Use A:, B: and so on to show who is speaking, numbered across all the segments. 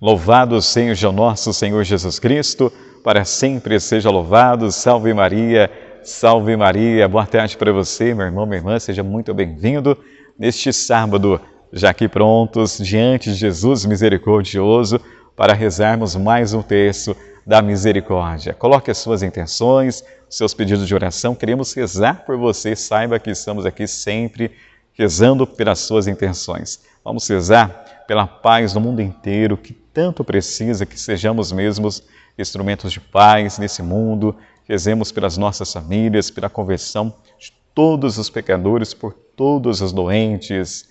A: Louvado seja o nosso Senhor Jesus Cristo, para sempre seja louvado. Salve Maria, salve Maria. Boa tarde para você, meu irmão, minha irmã, seja muito bem-vindo neste sábado, já aqui prontos diante de Jesus misericordioso para rezarmos mais um texto da misericórdia. Coloque as suas intenções, seus pedidos de oração. Queremos rezar por você. Saiba que estamos aqui sempre rezando pelas suas intenções. Vamos rezar pela paz no mundo inteiro que tanto precisa que sejamos mesmos instrumentos de paz nesse mundo, rezemos pelas nossas famílias, pela conversão de todos os pecadores, por todos os doentes,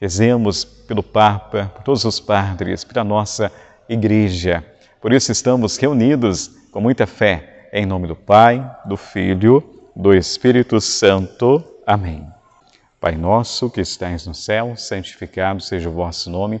A: rezemos pelo Papa, por todos os padres, pela nossa igreja. Por isso estamos reunidos com muita fé, em nome do Pai, do Filho, do Espírito Santo. Amém. Pai nosso que estais no céu, santificado seja o vosso nome.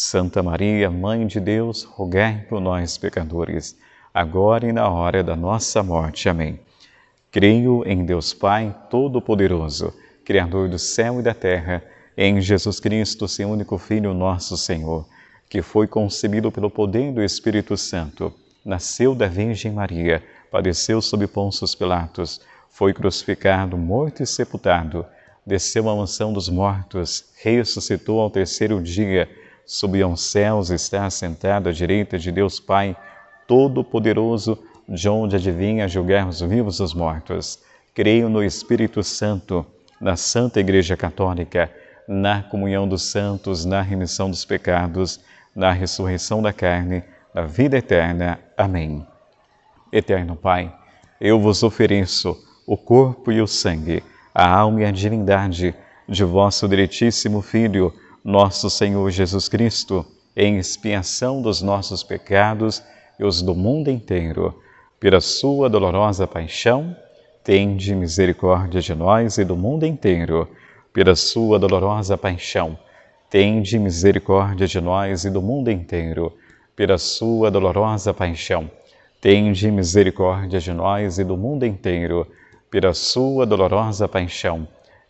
A: Santa Maria, Mãe de Deus, rogai por nós, pecadores, agora e na hora da nossa morte. Amém. Creio em Deus Pai Todo-Poderoso, Criador do céu e da terra, em Jesus Cristo, seu único Filho, nosso Senhor, que foi concebido pelo poder do Espírito Santo, nasceu da Virgem Maria, padeceu sob Pôncio Pilatos, foi crucificado, morto e sepultado, desceu à mansão dos mortos, ressuscitou ao terceiro dia subiu aos céus, está assentado à direita de Deus Pai Todo-Poderoso, de onde adivinha julgar os vivos e os mortos. Creio no Espírito Santo, na Santa Igreja Católica, na comunhão dos santos, na remissão dos pecados, na ressurreição da carne, na vida eterna. Amém. Eterno Pai, eu vos ofereço o corpo e o sangue, a alma e a divindade de vosso diretíssimo Filho, nosso Senhor Jesus Cristo, em expiação dos nossos pecados e os do mundo inteiro, pela sua dolorosa paixão, tende misericórdia de nós e do mundo inteiro. Pela sua dolorosa paixão, tende misericórdia de nós e do mundo inteiro. Pela sua dolorosa paixão, tende misericórdia de nós e do mundo inteiro. Pela sua dolorosa paixão,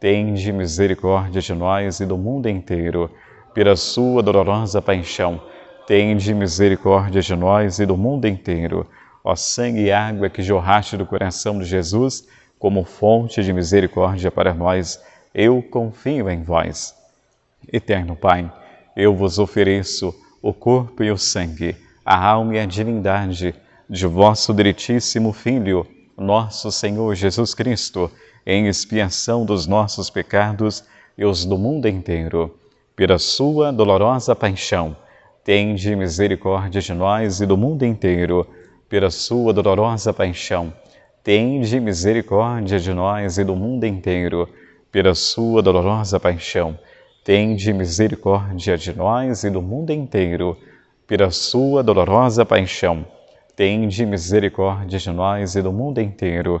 A: tende misericórdia de nós e do mundo inteiro. Pela sua dolorosa paixão, tende misericórdia de nós e do mundo inteiro. Ó sangue e água que jorraste do coração de Jesus, como fonte de misericórdia para nós, eu confio em vós. Eterno Pai, eu vos ofereço o corpo e o sangue, a alma e a divindade de vosso diretíssimo Filho, nosso Senhor Jesus Cristo em expiação dos nossos pecados e os do mundo inteiro. Pela sua dolorosa paixão, tende misericórdia de nós e do mundo inteiro. Pela sua dolorosa paixão, tende misericórdia de nós e do mundo inteiro. Pela sua dolorosa paixão, tende misericórdia de nós e do mundo inteiro. Pela sua dolorosa paixão, tende misericórdia de nós e do mundo inteiro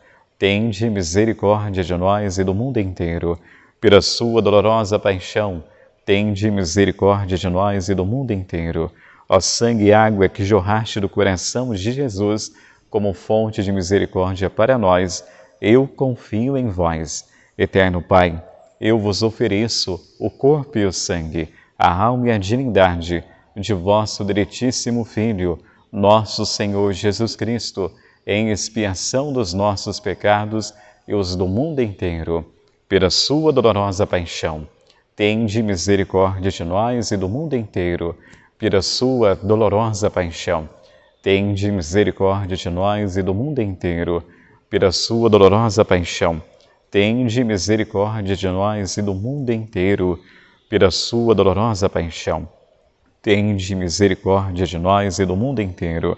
A: Tende misericórdia de nós e do mundo inteiro. Pela sua dolorosa paixão, tende misericórdia de nós e do mundo inteiro. Ó sangue e água que jorraste do coração de Jesus, como fonte de misericórdia para nós, eu confio em vós. Eterno Pai, eu vos ofereço o corpo e o sangue, a alma e a dignidade de vosso diretíssimo Filho, nosso Senhor Jesus Cristo em expiação dos nossos pecados e os do mundo inteiro, pela sua dolorosa paixão. Tende misericórdia de nós e do mundo inteiro, pela sua dolorosa paixão. Tende misericórdia de nós e do mundo inteiro, pela sua dolorosa paixão. Tende misericórdia de nós e do mundo inteiro, pela sua dolorosa paixão. Tende misericórdia de nós e do mundo inteiro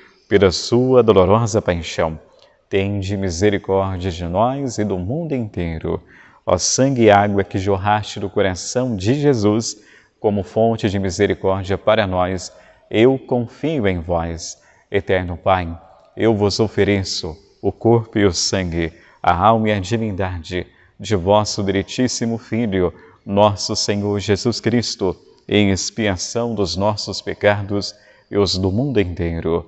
A: pela sua dolorosa paixão, tende misericórdia de nós e do mundo inteiro. Ó sangue e água que jorraste do coração de Jesus, como fonte de misericórdia para nós, eu confio em vós. Eterno Pai, eu vos ofereço o corpo e o sangue, a alma e a divindade de vosso diretíssimo Filho, nosso Senhor Jesus Cristo, em expiação dos nossos pecados e os do mundo inteiro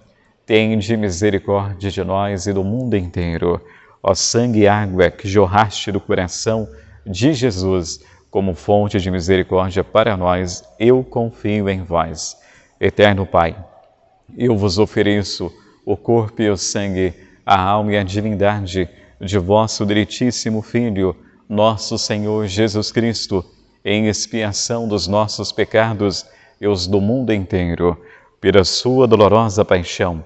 A: tende misericórdia de nós e do mundo inteiro. Ó sangue e água que jorraste do coração de Jesus, como fonte de misericórdia para nós, eu confio em vós. Eterno Pai, eu vos ofereço o corpo e o sangue, a alma e a divindade de vosso diretíssimo Filho, nosso Senhor Jesus Cristo, em expiação dos nossos pecados e os do mundo inteiro, pela sua dolorosa paixão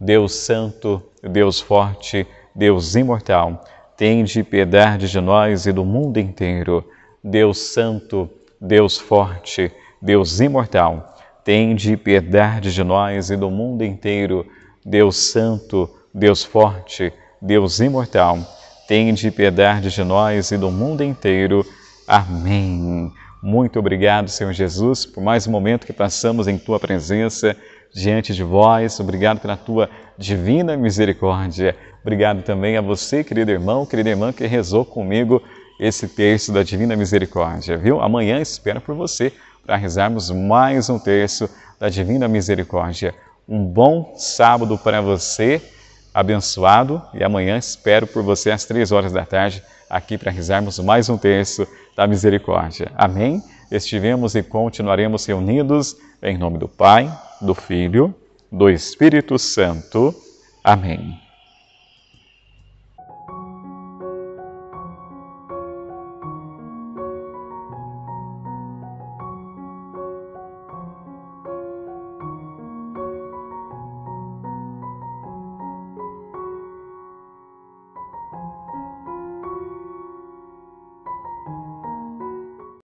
A: Deus Santo, Deus Forte, Deus Imortal, tende piedade de nós e do mundo inteiro. Deus Santo, Deus Forte, Deus Imortal, tende piedade de nós e do mundo inteiro. Deus Santo, Deus Forte, Deus Imortal, tende piedade de nós e do mundo inteiro. Amém. Muito obrigado, Senhor Jesus, por mais um momento que passamos em Tua presença diante de vós. Obrigado pela tua divina misericórdia. Obrigado também a você, querido irmão, querida irmã, que rezou comigo esse terço da Divina Misericórdia, viu? Amanhã espero por você para rezarmos mais um terço da Divina Misericórdia. Um bom sábado para você, abençoado, e amanhã espero por você às três horas da tarde aqui para rezarmos mais um terço da Misericórdia. Amém? Estivemos e continuaremos reunidos em nome do Pai do Filho, do Espírito Santo. Amém.